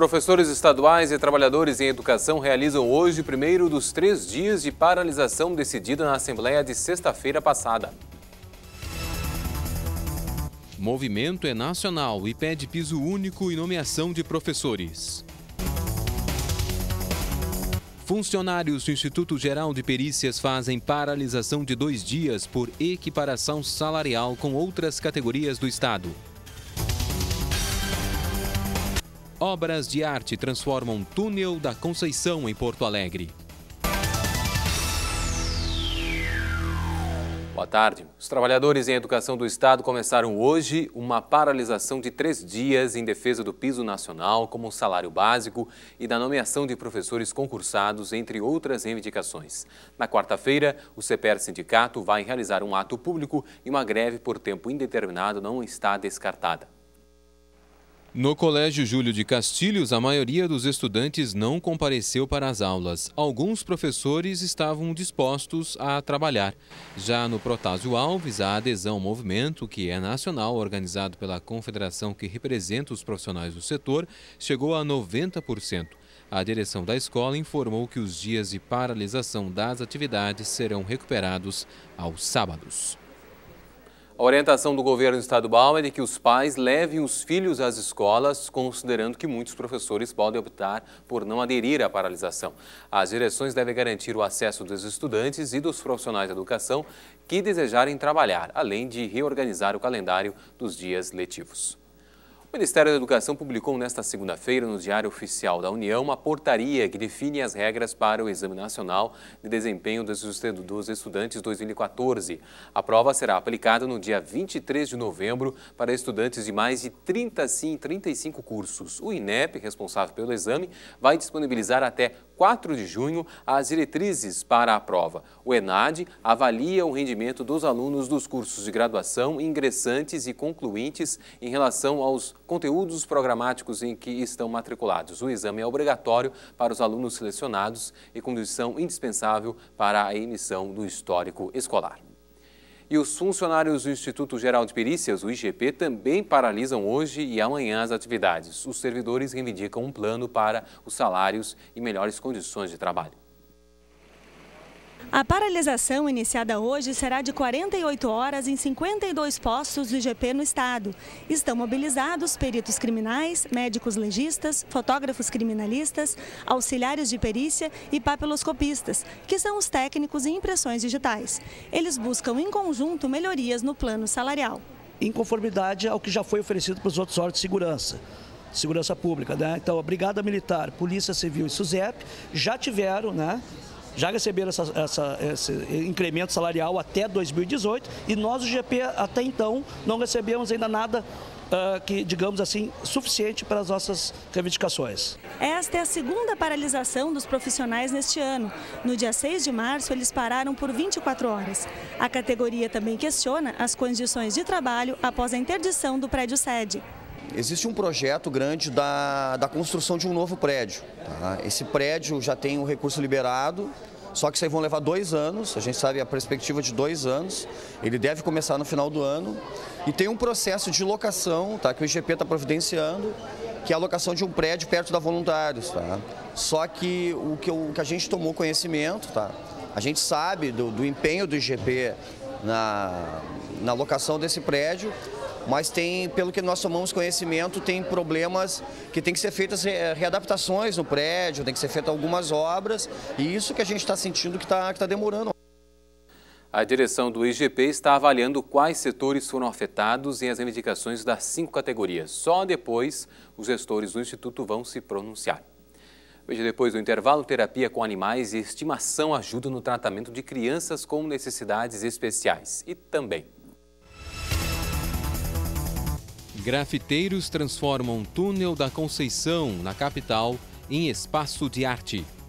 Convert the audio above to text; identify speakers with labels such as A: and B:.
A: Professores estaduais e trabalhadores em educação realizam hoje o primeiro dos três dias de paralisação decidida na Assembleia de sexta-feira passada. movimento é nacional e pede piso único e nomeação de professores. Funcionários do Instituto Geral de Perícias fazem paralisação de dois dias por equiparação salarial com outras categorias do Estado. Obras de arte transformam túnel da Conceição em Porto Alegre. Boa tarde. Os trabalhadores em educação do Estado começaram hoje uma paralisação de três dias em defesa do piso nacional como salário básico e da nomeação de professores concursados, entre outras reivindicações. Na quarta-feira, o CPR Sindicato vai realizar um ato público e uma greve por tempo indeterminado não está descartada. No Colégio Júlio de Castilhos, a maioria dos estudantes não compareceu para as aulas. Alguns professores estavam dispostos a trabalhar. Já no Protásio Alves, a adesão ao movimento, que é nacional, organizado pela confederação que representa os profissionais do setor, chegou a 90%. A direção da escola informou que os dias de paralisação das atividades serão recuperados aos sábados. A orientação do governo estadual é de que os pais levem os filhos às escolas, considerando que muitos professores podem optar por não aderir à paralisação. As direções devem garantir o acesso dos estudantes e dos profissionais da educação que desejarem trabalhar, além de reorganizar o calendário dos dias letivos. O Ministério da Educação publicou nesta segunda-feira no Diário Oficial da União uma portaria que define as regras para o Exame Nacional de Desempenho dos Estudantes 2014. A prova será aplicada no dia 23 de novembro para estudantes de mais de 30, sim, 35 cursos. O INEP, responsável pelo exame, vai disponibilizar até 4 de junho as diretrizes para a prova. O ENAD avalia o rendimento dos alunos dos cursos de graduação, ingressantes e concluintes em relação aos conteúdos programáticos em que estão matriculados. O exame é obrigatório para os alunos selecionados e condição indispensável para a emissão do histórico escolar. E os funcionários do Instituto Geral de Perícias, o IGP, também paralisam hoje e amanhã as atividades. Os servidores reivindicam um plano para os salários e melhores condições de trabalho.
B: A paralisação iniciada hoje será de 48 horas em 52 postos do IGP no estado. Estão mobilizados peritos criminais, médicos legistas, fotógrafos criminalistas, auxiliares de perícia e papiloscopistas, que são os técnicos em impressões digitais. Eles buscam em conjunto melhorias no plano salarial. Em conformidade ao que já foi oferecido para os outros órgãos de segurança segurança pública, né? Então, a Brigada Militar, Polícia Civil e SUSEP já tiveram, né, já receberam essa, essa, esse incremento salarial até 2018 e nós, o GP, até então, não recebemos ainda nada Uh, que, digamos assim, suficiente para as nossas reivindicações. Esta é a segunda paralisação dos profissionais neste ano. No dia 6 de março, eles pararam por 24 horas. A categoria também questiona as condições de trabalho após a interdição do prédio sede
C: existe um projeto grande da, da construção de um novo prédio. Tá? Esse prédio já tem o um recurso liberado, só que isso aí vão levar dois anos, a gente sabe a perspectiva de dois anos, ele deve começar no final do ano. E tem um processo de locação tá, que o IGP está providenciando, que é a locação de um prédio perto da Voluntários. Tá? Só que o que, o que a gente tomou conhecimento, tá? a gente sabe do, do empenho do IGP na, na locação desse prédio, mas tem, pelo que nós tomamos conhecimento, tem problemas que tem que ser feitas readaptações no prédio, tem que ser feitas algumas obras, e isso que a gente está sentindo que está que tá demorando.
A: A direção do IGP está avaliando quais setores foram afetados e as reivindicações das cinco categorias. Só depois os gestores do Instituto vão se pronunciar. Veja depois do intervalo, terapia com animais e estimação ajuda no tratamento de crianças com necessidades especiais. E também Grafiteiros transformam túnel da Conceição, na capital, em espaço de arte.